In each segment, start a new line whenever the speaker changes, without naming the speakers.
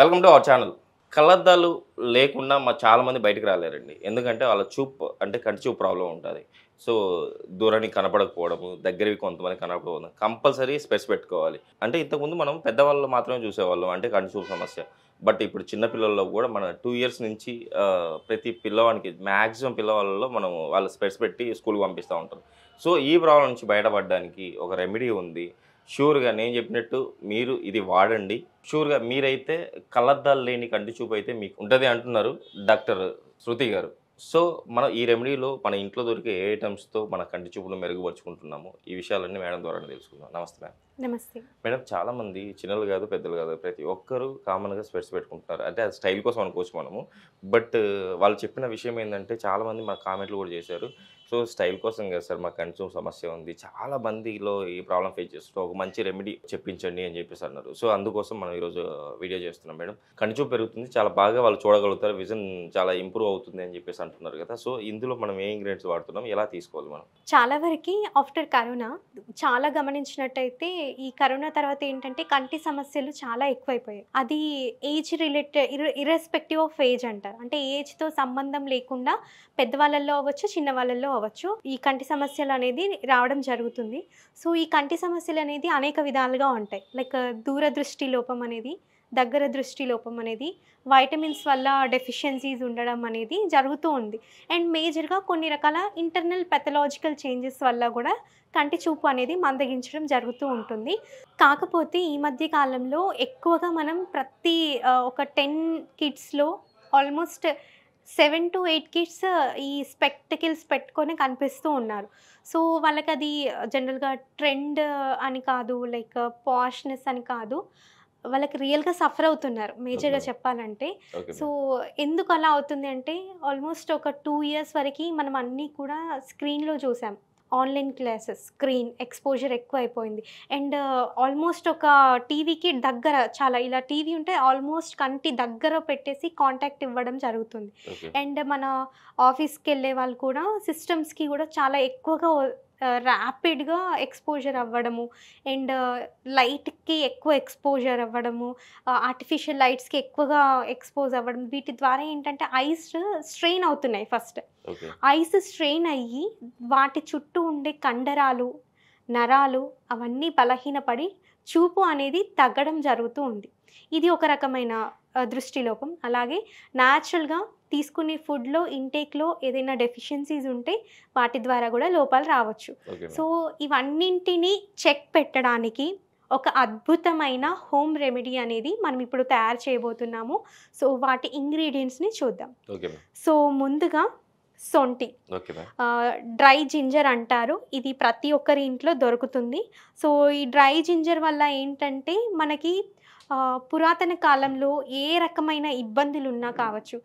Welcome to our channel కళ్ళద్దాలు లేకుండా మా చాలామంది బయటకు రాలేరండి ఎందుకంటే వాళ్ళ
చూపు అంటే కంటి చూపు ప్రాబ్లం ఉంటుంది సో దూరాన్ని కనపడకపోవడము దగ్గరవి కొంతమంది కనపడకపోవడం కంపల్సరీ స్పెస్ పెట్టుకోవాలి అంటే ఇంతకుముందు మనం పెద్దవాళ్ళు మాత్రమే చూసేవాళ్ళం అంటే కంటి చూపు సమస్య బట్ ఇప్పుడు చిన్నపిల్లల్లో కూడా మన టూ ఇయర్స్ నుంచి ప్రతి పిల్లవానికి మ్యాక్సిమం పిల్లవాళ్ళలో మనం వాళ్ళ స్పెట్స్ పెట్టి స్కూల్కి పంపిస్తూ ఉంటాం సో ఈ ప్రాబ్లం నుంచి బయటపడడానికి ఒక రెమెడీ ఉంది షూర్గా నేను చెప్పినట్టు మీరు ఇది వాడండి షూర్గా మీరైతే కళ్ళద్దాలు లేని కంటి చూపు అయితే మీకు ఉంటుంది అంటున్నారు డాక్టర్ శృతి గారు సో మనం ఈ రెమెడీలో మన ఇంట్లో దొరికే ఏ ఐటమ్స్తో మన కంటి చూపును మెరుగుపరుచుకుంటున్నాము ఈ విషయాలన్నీ మేడం ద్వారా తెలుసుకుందాం నమస్తే మేడం నమస్తే మేడం చాలామంది చిన్నలు కాదు పెద్దలు కాదు ప్రతి ఒక్కరూ కామన్గా స్పెట్స్ పెట్టుకుంటున్నారు అంటే అది స్టైల్ కోసం అనుకోవచ్చు మనము బట్ వాళ్ళు చెప్పిన విషయం ఏంటంటే చాలామంది మా కామెంట్లు కూడా చేశారు సో స్టైల్ కోసం కదా సార్ మాకు కన్సూమ్ సమస్య ఉంది చాలా మందిలో ఈ ప్రాబ్లం ఫేస్ చేస్తూ ఒక మంచి రెమెడీ చెప్పించండి అని చెప్పేసి అన్నారు సో అందుకోసం మనం ఈరోజు వీడియో చేస్తున్నాం మేడం కన్సూమ్ పెరుగుతుంది చాలా బాగా వాళ్ళు చూడగలుగుతారు విజన్ చాలా ఇంప్రూవ్ అవుతుంది అని చెప్పేసి అంటున్నారు కదా సో ఇందులో మనం ఏ ఇంగ్రీడియంట్స్ వాడుతున్నాం ఎలా తీసుకోవాలి మనం
చాలా వరకు ఆఫ్టర్ కరోనా చాలా గమనించినట్టయితే ఈ కరోనా తర్వాత ఏంటంటే కంటి సమస్యలు చాలా ఎక్కువైపోయాయి అది age related irrespective of age అంటారు అంటే ఏజ్తో సంబంధం లేకుండా పెద్దవాళ్ళల్లో అవ్వచ్చు చిన్నవాళ్ళల్లో వాళ్ళల్లో చేసుకోవచ్చు ఈ కంటి సమస్యలు అనేది రావడం జరుగుతుంది సో ఈ కంటి సమస్యలు అనేది అనేక విధాలుగా ఉంటాయి లైక్ దూరదృష్టి లోపం అనేది దగ్గర దృష్టి లోపం అనేది వైటమిన్స్ వల్ల డెఫిషియన్సీస్ ఉండడం అనేది జరుగుతూ ఉంది అండ్ మేజర్గా కొన్ని రకాల ఇంటర్నల్ పెథలాజికల్ చేంజెస్ వల్ల కూడా కంటి చూపు అనేది మందగించడం జరుగుతూ ఉంటుంది కాకపోతే ఈ మధ్య కాలంలో ఎక్కువగా మనం ప్రతి ఒక టెన్ కిడ్స్లో almost seven to eight kids ఈ స్పెక్టికల్స్ పెట్టుకొని కనిపిస్తూ ఉన్నారు సో వాళ్ళకి అది జనరల్గా ట్రెండ్ అని కాదు లైక్ పాష్నెస్ అని కాదు వాళ్ళకి రియల్గా సఫర్ అవుతున్నారు మేజర్గా చెప్పాలంటే సో ఎందుకు అలా అవుతుంది అంటే ఆల్మోస్ట్ ఒక టూ ఇయర్స్ వరకు మనం అన్నీ కూడా స్క్రీన్లో చూసాం ఆన్లైన్ క్లాసెస్ స్క్రీన్ ఎక్స్పోజర్ ఎక్కువ అయిపోయింది అండ్ uh, ఆల్మోస్ట్ ఒక టీవీకి దగ్గర చాలా ఇలా టీవీ ఉంటే ఆల్మోస్ట్ కంటి దగ్గర పెట్టేసి కాంటాక్ట్ ఇవ్వడం జరుగుతుంది అండ్ మన ఆఫీస్కి వెళ్ళే వాళ్ళు కూడా సిస్టమ్స్కి కూడా చాలా ఎక్కువగా ర్యాపిడ్గా ఎక్స్పోజర్ అవ్వడము అండ్ లైట్కి ఎక్కువ ఎక్స్పోజర్ అవ్వడము ఆర్టిఫిషియల్ లైట్స్కి ఎక్కువగా ఎక్స్పోజ్ అవ్వడం వీటి ద్వారా ఏంటంటే ఐస్ స్ట్రెయిన్ అవుతున్నాయి ఫస్ట్ ఐస్ స్ట్రెయిన్ అయ్యి వాటి చుట్టూ ఉండే కండరాలు నరాలు అవన్నీ బలహీనపడి చూపు అనేది తగ్గడం జరుగుతూ ఉంది ఇది ఒక రకమైన దృష్టిలోపం అలాగే న్యాచురల్గా తీసుకునే ఫుడ్లో ఇంటేక్లో ఏదైనా డెఫిషియన్సీస్ ఉంటే వాటి ద్వారా కూడా లోపాలు రావచ్చు సో ఇవన్నింటినీ చెక్ పెట్టడానికి ఒక అద్భుతమైన హోమ్ రెమెడీ అనేది మనం ఇప్పుడు తయారు చేయబోతున్నాము సో వాటి ఇంగ్రీడియంట్స్ని చూద్దాం సో ముందుగా సొంటి డ్రై జింజర్ అంటారు ఇది ప్రతి ఒక్కరి ఇంట్లో దొరుకుతుంది సో ఈ డ్రై జింజర్ వల్ల ఏంటంటే మనకి పురాతన కాలంలో ఏ రకమైన ఇబ్బందులు ఉన్నా కావచ్చు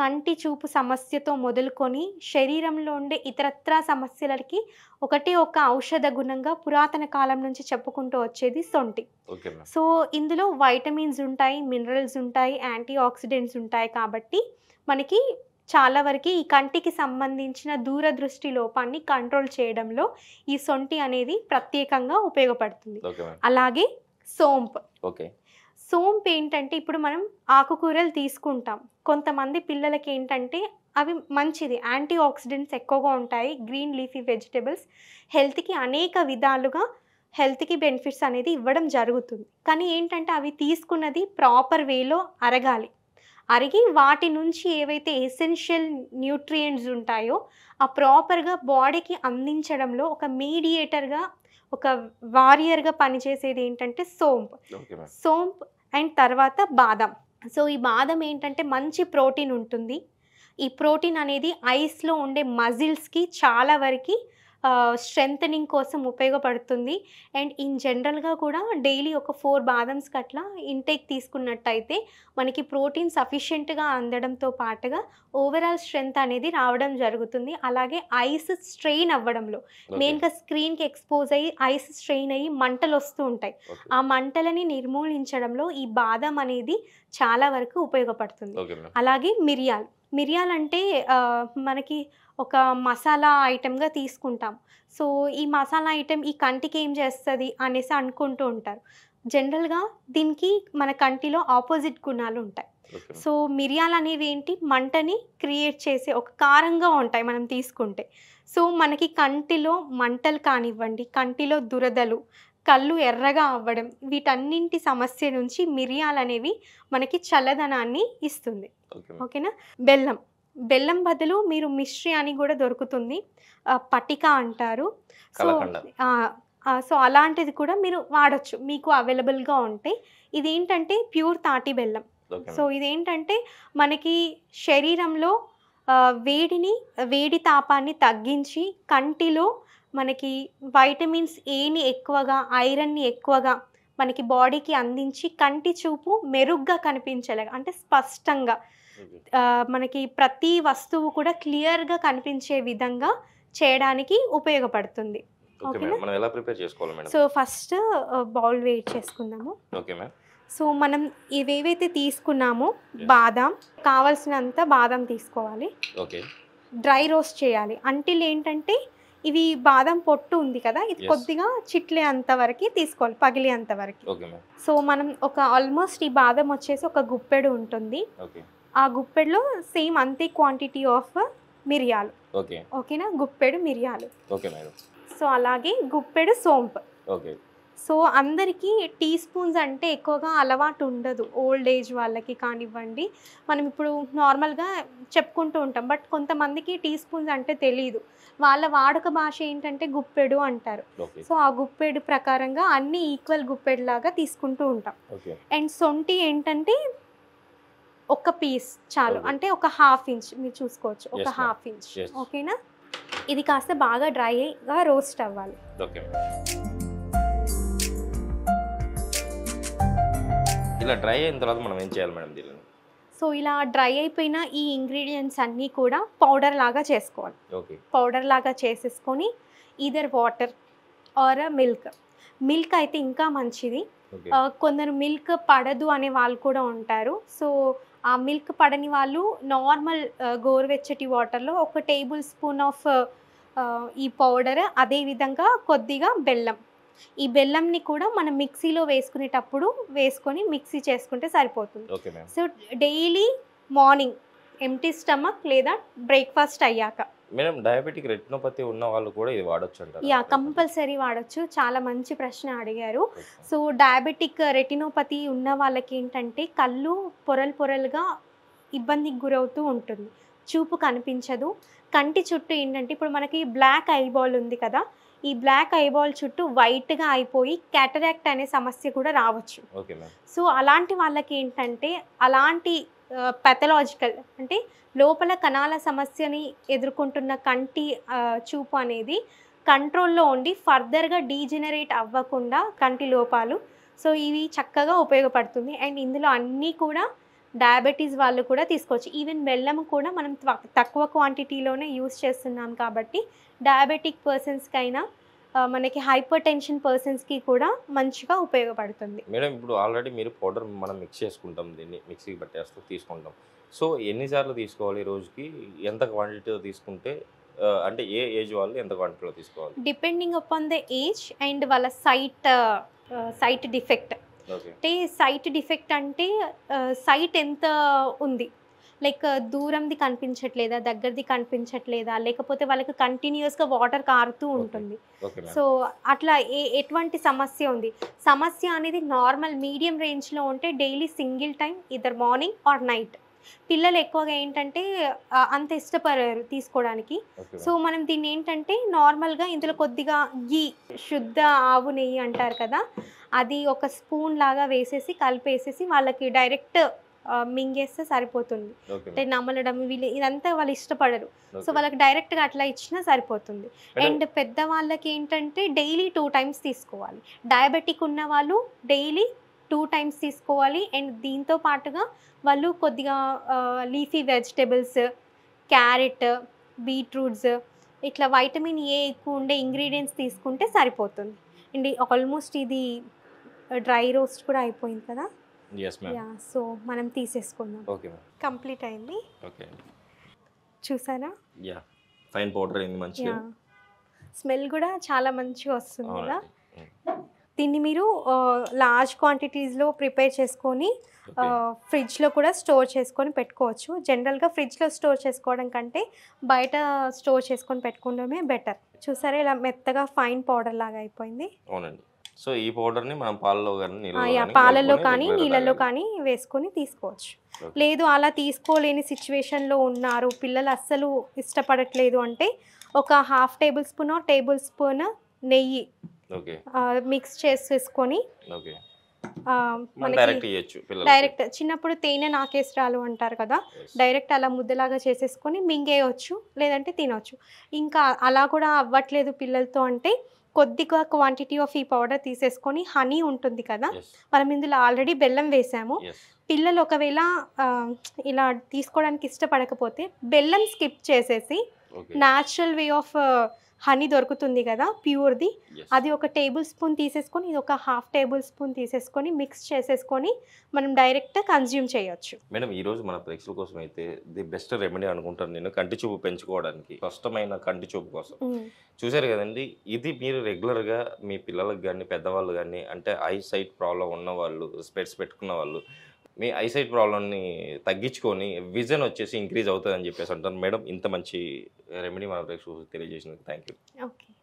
కంటి చూపు సమస్యతో మొదలుకొని శరీరంలో ఉండే ఇతరత్రా సమస్యలకి ఒకటి ఒక ఔషధ గుణంగా పురాతన కాలం నుంచి చెప్పుకుంటూ వచ్చేది సొంటి సో ఇందులో వైటమిన్స్ ఉంటాయి మినరల్స్ ఉంటాయి యాంటీ ఆక్సిడెంట్స్ ఉంటాయి కాబట్టి మనకి చాలా వరకు ఈ కంటికి సంబంధించిన దూరదృష్టి లోపాన్ని కంట్రోల్ చేయడంలో ఈ సొంటి అనేది ప్రత్యేకంగా ఉపయోగపడుతుంది అలాగే సోంప్ ఓకే సోంపు ఏంటంటే ఇప్పుడు మనం ఆకుకూరలు తీసుకుంటాం కొంతమంది పిల్లలకి ఏంటంటే అవి మంచిది యాంటీ ఆక్సిడెంట్స్ ఎక్కువగా ఉంటాయి గ్రీన్ లీఫీ వెజిటేబుల్స్ హెల్త్కి అనేక విధాలుగా హెల్త్కి బెనిఫిట్స్ అనేది ఇవ్వడం జరుగుతుంది కానీ ఏంటంటే అవి తీసుకున్నది ప్రాపర్ వేలో అరగాలి అరిగి వాటి నుంచి ఏవైతే ఎసెన్షియల్ న్యూట్రియంట్స్ ఉంటాయో ఆ ప్రాపర్గా బాడీకి అందించడంలో ఒక మీడియేటర్గా ఒక వారియర్గా పనిచేసేది ఏంటంటే సోంప్ సోంప్ అండ్ తర్వాత బాదం సో ఈ బాదం ఏంటంటే మంచి ప్రోటీన్ ఉంటుంది ఈ ప్రోటీన్ అనేది ఐస్లో ఉండే మజిల్స్కి చాలా వరకు స్ట్రెంథనింగ్ కోసం ఉపయోగపడుతుంది అండ్ ఇన్ జనరల్గా కూడా డైలీ ఒక ఫోర్ బాదమ్స్ కట్ల ఇంటేక్ తీసుకున్నట్టయితే మనకి ప్రోటీన్ సఫిషియెంట్గా అందడంతో పాటుగా ఓవరాల్ స్ట్రెంత్ అనేది రావడం జరుగుతుంది అలాగే ఐస్ స్ట్రెయిన్ అవ్వడంలో మెయిన్గా స్క్రీన్కి ఎక్స్పోజ్ అయ్యి ఐస్ స్ట్రెయిన్ అయ్యి మంటలు వస్తూ ఉంటాయి ఆ మంటలని నిర్మూలించడంలో ఈ బాదం అనేది చాలా వరకు ఉపయోగపడుతుంది అలాగే మిరియాల్ మిరియాలంటే మనకి ఒక మసాలా ఐటెంగా తీసుకుంటాం సో ఈ మసాలా ఐటెం ఈ కంటికి ఏం చేస్తుంది అనేసి అనుకుంటూ ఉంటారు జనరల్గా దీనికి మన కంటిలో ఆపోజిట్ గుణాలు ఉంటాయి సో మిరియాలు అనేవి ఏంటి మంటని క్రియేట్ చేసే ఒక కారంగా ఉంటాయి మనం తీసుకుంటే సో మనకి కంటిలో మంటలు కానివ్వండి కంటిలో దురదలు కళ్ళు ఎర్రగా అవ్వడం వీటన్నింటి సమస్య నుంచి మిరియాలు అనేవి మనకి చల్లదనాన్ని ఇస్తుంది ఓకేనా బెల్లం బెల్లం బదులు మీరు మిశ్రీ అని కూడా దొరుకుతుంది పటిక అంటారు సో సో అలాంటిది కూడా మీరు వాడచ్చు మీకు అవైలబుల్గా ఇది ఇదేంటంటే ప్యూర్ తాటి బెల్లం సో ఇదేంటంటే మనకి శరీరంలో వేడిని వేడి తాపాన్ని తగ్గించి కంటిలో మనకి వైటమిన్స్ ఏని ఎక్కువగా ఐరన్ని ఎక్కువగా మనకి బాడీకి అందించి కంటి చూపు మెరుగ్గా కనిపించేలాగా అంటే స్పష్టంగా మనకి ప్రతి వస్తువు కూడా క్లియర్గా కనిపించే విధంగా చేయడానికి ఉపయోగపడుతుంది సో ఫస్ట్ బౌల్ వెయిట్ చేసుకుందాము సో మనం ఇవేవైతే తీసుకున్నామో బాదం కావలసినంత బాదం తీసుకోవాలి డ్రై రోస్ట్ చేయాలి అంటిల్ ఏంటంటే ఇవి బాదం పొట్టు ఉంది కదా ఇది కొద్దిగా చిట్లే అంత వరకు తీసుకోవాలి పగిలే అంత వరకు సో మనం ఒక ఆల్మోస్ట్ ఈ బాదం వచ్చేసి ఒక గుప్పెడు ఉంటుంది ఆ గుప్పెడులో సేమ్ అంతే క్వాంటిటీ ఆఫ్ మిరియాలు ఓకే ఓకేనా గుప్పెడు మిరియాలు ఓకే మేడం సో అలాగే గుప్పెడు సోంపు ఓకే సో అందరికీ టీ స్పూన్స్ అంటే ఎక్కువగా అలవాటు ఉండదు ఓల్డ్ ఏజ్ వాళ్ళకి కానివ్వండి మనం ఇప్పుడు నార్మల్గా చెప్పుకుంటూ ఉంటాం బట్ కొంతమందికి టీ స్పూన్స్ అంటే తెలియదు వాళ్ళ వాడక భాష ఏంటంటే గుప్పెడు అంటారు సో ఆ గుప్పెడు ప్రకారంగా అన్ని ఈక్వల్ గుప్పెడు లాగా తీసుకుంటూ ఉంటాం అండ్ సొంటి ఏంటంటే ఒక పీస్ చాలు అంటే ఒక హాఫ్ ఇంచ్ మీరు చూసుకోవచ్చు ఒక హాఫ్ ఇంచ్ ఓకేనా ఇది కాస్త బాగా డ్రైగా రోస్ట్ అవ్వాలి
ఇలా డ్రై అయిన తర్వాత మనం ఏం చేయాలి మేడం దీనిని
సో ఇలా డ్రై అయిపోయిన ఈ ఇంగ్రీడియంట్స్ అన్నీ కూడా పౌడర్ లాగా చేసుకోవాలి పౌడర్ లాగా చేసేసుకొని either water or milk milk అయితే ఇంకా మంచిది కొందరు మిల్క్ పడదు అనే వాళ్ళు కూడా ఉంటారు సో ఆ మిల్క్ పడని వాళ్ళు నార్మల్ గోరువెచ్చటి వాటర్లో ఒక టేబుల్ స్పూన్ ఆఫ్ ఈ పౌడర్ అదేవిధంగా కొద్దిగా బెల్లం ఈ బెల్లంని కూడా మనం మిక్సీలో వేసుకునేటప్పుడు వేసుకొని మిక్సీ చేసుకుంటే సరిపోతుంది so daily morning empty stomach లేదా బ్రేక్ఫాస్ట్ అయ్యాక
మేడం డయాబెటిక్ రెటినోపతి ఉన్న వాళ్ళు కూడా ఇది వాడచ్చు అంటారు యా
కంపల్సరీ వాడచ్చు చాలా మంచి ప్రశ్న అడిగారు సో డయాబెటిక్ రెటినోపతి ఉన్న వాళ్ళకి ఏంటంటే కళ్ళు పొరలు పొరలుగా ఇబ్బందికి గురవుతూ ఉంటుంది చూపు కనిపించదు కంటి చుట్టూ ఏంటంటే ఇప్పుడు మనకి బ్లాక్ ఐబాల్ ఉంది కదా ఈ బ్లాక్ ఐబాల్ చుట్టూ వైట్గా అయిపోయి క్యాటరాక్ట్ అనే సమస్య కూడా రావచ్చు సో అలాంటి వాళ్ళకి ఏంటంటే అలాంటి పెథలాజికల్ అంటే లోపల కణాల సమస్యని ఎదుర్కొంటున్న కంటి చూపు అనేది కంట్రోల్లో ఉండి ఫర్దర్గా డీజెనరేట్ అవ్వకుండా కంటి లోపాలు సో ఇవి చక్కగా ఉపయోగపడుతుంది అండ్ ఇందులో అన్నీ కూడా డయాబెటీస్ వాళ్ళు కూడా తీసుకోవచ్చు ఈవెన్ బెల్లం కూడా మనం తక్కువ క్వాంటిటీలోనే యూస్ చేస్తున్నాం కాబట్టి డయాబెటిక్ పర్సన్స్కైనా మనకి హైపర్ టెన్షన్ పర్సన్స్కి కూడా మంచిగా ఉపయోగపడుతుంది
మేడం ఇప్పుడు ఆల్రెడీ మీరు పౌడర్ మనం మిక్స్ చేసుకుంటాం దీన్ని మిక్సీకి పట్టేస్తూ తీసుకుంటాం సో ఎన్నిసార్లు తీసుకోవాలి రోజుకి ఎంత క్వాంటిటీలో తీసుకుంటే అంటే ఏ ఏజ్ వాళ్ళు ఎంత క్వాంటిటీలో తీసుకోవాలి
depending upon the age and వాళ్ళ సైట్ సైట్ డిఫెక్ట్ అంటే సైట్ డిఫెక్ట్ అంటే సైట్ ఎంత ఉంది లైక్ దూరంది కనిపించట్లేదా దగ్గరది కనిపించట్లేదా లేకపోతే వాళ్ళకి కంటిన్యూస్గా వాటర్ కారుతూ ఉంటుంది సో అట్లా ఏ ఎటువంటి సమస్య ఉంది సమస్య అనేది నార్మల్ మీడియం రేంజ్లో ఉంటే daily single time either morning or night పిల్లలు ఎక్కువగా ఏంటంటే అంత ఇష్టపడారు తీసుకోవడానికి సో మనం దీన్ని ఏంటంటే నార్మల్గా ఇందులో కొద్దిగా గీ శుద్ధ ఆవు నెయ్యి అంటారు కదా అది ఒక స్పూన్ లాగా వేసేసి కలిపేసేసి వాళ్ళకి డైరెక్ట్ మింగేస్తే సరిపోతుంది అంటే నమలడం వీళ్ళు ఇదంతా వాళ్ళు ఇష్టపడరు సో వాళ్ళకి డైరెక్ట్గా అట్లా ఇచ్చినా సరిపోతుంది అండ్ పెద్ద వాళ్ళకి ఏంటంటే డైలీ టూ టైమ్స్ తీసుకోవాలి డయాబెటిక్ ఉన్న వాళ్ళు డైలీ టూ టైమ్స్ తీసుకోవాలి అండ్ దీంతో పాటుగా వాళ్ళు కొద్దిగా లీఫీ వెజిటేబుల్స్ క్యారెట్ బీట్రూట్స్ ఇట్లా వైటమిన్ ఏ ఎక్కువ ఉండే ఇంగ్రీడియంట్స్ తీసుకుంటే సరిపోతుంది అండ్ ఆల్మోస్ట్ ఇది డ్రై రోస్ట్ కూడా అయిపోయింది కదా సో మనం తీసేసుకుందాం కంప్లీట్ అయింది చూసారా
ఫైన్ పౌడర్ అయింది మంచిగా
స్మెల్ కూడా చాలా మంచిగా వస్తుంది కదా mm. దీన్ని మీరు లార్జ్ క్వాంటిటీస్లో ప్రిపేర్ చేసుకొని ఫ్రిడ్జ్లో కూడా స్టోర్ చేసుకొని పెట్టుకోవచ్చు జనరల్గా ఫ్రిడ్జ్లో స్టోర్ చేసుకోవడం కంటే బయట స్టోర్ చేసుకొని పెట్టుకోవడమే బెటర్ చూసారా ఇలా మెత్తగా ఫైన్ పౌడర్ లాగా అయిపోయింది
అవునండి సో ఈ ని మనం పాలలో కానీ పాలల్లో కానీ నీళ్ళల్లో కానీ
వేసుకొని తీసుకోవచ్చు లేదు అలా తీసుకోలేని లో ఉన్నారు పిల్లలు అస్సలు ఇష్టపడట్లేదు అంటే ఒక half tablespoon tablespoon నెయ్యి మిక్స్ చేసేసుకొని డైరెక్ట్ చిన్నప్పుడు తేనె నాకేసరాలు అంటారు కదా డైరెక్ట్ అలా ముద్దలాగా చేసేసుకొని మింగేయచ్చు లేదంటే తినవచ్చు ఇంకా అలా కూడా అవ్వట్లేదు పిల్లలతో అంటే కొద్దిగా క్వాంటిటీ ఆఫ్ ఈ పౌడర్ తీసేసుకొని హనీ ఉంటుంది కదా మనం ఇందులో ఆల్రెడీ బెల్లం వేసాము పిల్లలు ఒకవేళ ఇలా తీసుకోవడానికి ఇష్టపడకపోతే బెల్లం స్కిప్ చేసేసి న్యాచురల్ వే ఆఫ్ హనీ దొరుకుతుంది కదా ప్యూర్ది అది ఒక టేబుల్ స్పూన్ తీసేసుకొని ఇది ఒక హాఫ్ టేబుల్ స్పూన్ తీసేసుకొని మిక్స్ చేసేసుకొని మనం డైరెక్ట్ కన్జ్యూమ్ చేయొచ్చు
మేడం ఈ రోజు మన ప్రేక్షకుల కోసం అయితే ది బెస్ట్ రెమెడీ అనుకుంటాను నేను కంటి చూపు పెంచుకోవడానికి స్పష్టమైన కంటి చూపు కోసం చూసారు కదండి ఇది మీరు రెగ్యులర్గా మీ పిల్లలకు కానీ పెద్దవాళ్ళు కానీ అంటే ఐ సైట్ ప్రాబ్లం ఉన్న వాళ్ళు స్పెట్స్ పెట్టుకున్న వాళ్ళు మీ ఐసైట్ ప్రాబ్లమ్ని తగ్గించుకొని విజన్ వచ్చేసి ఇంక్రీజ్ అవుతుందని చెప్పేసి అంటారు మేడం ఇంత మంచి రెమెడీ
మన ప్రేక్షకులకు తెలియజేసినందుకు థ్యాంక్ యూ ఓకే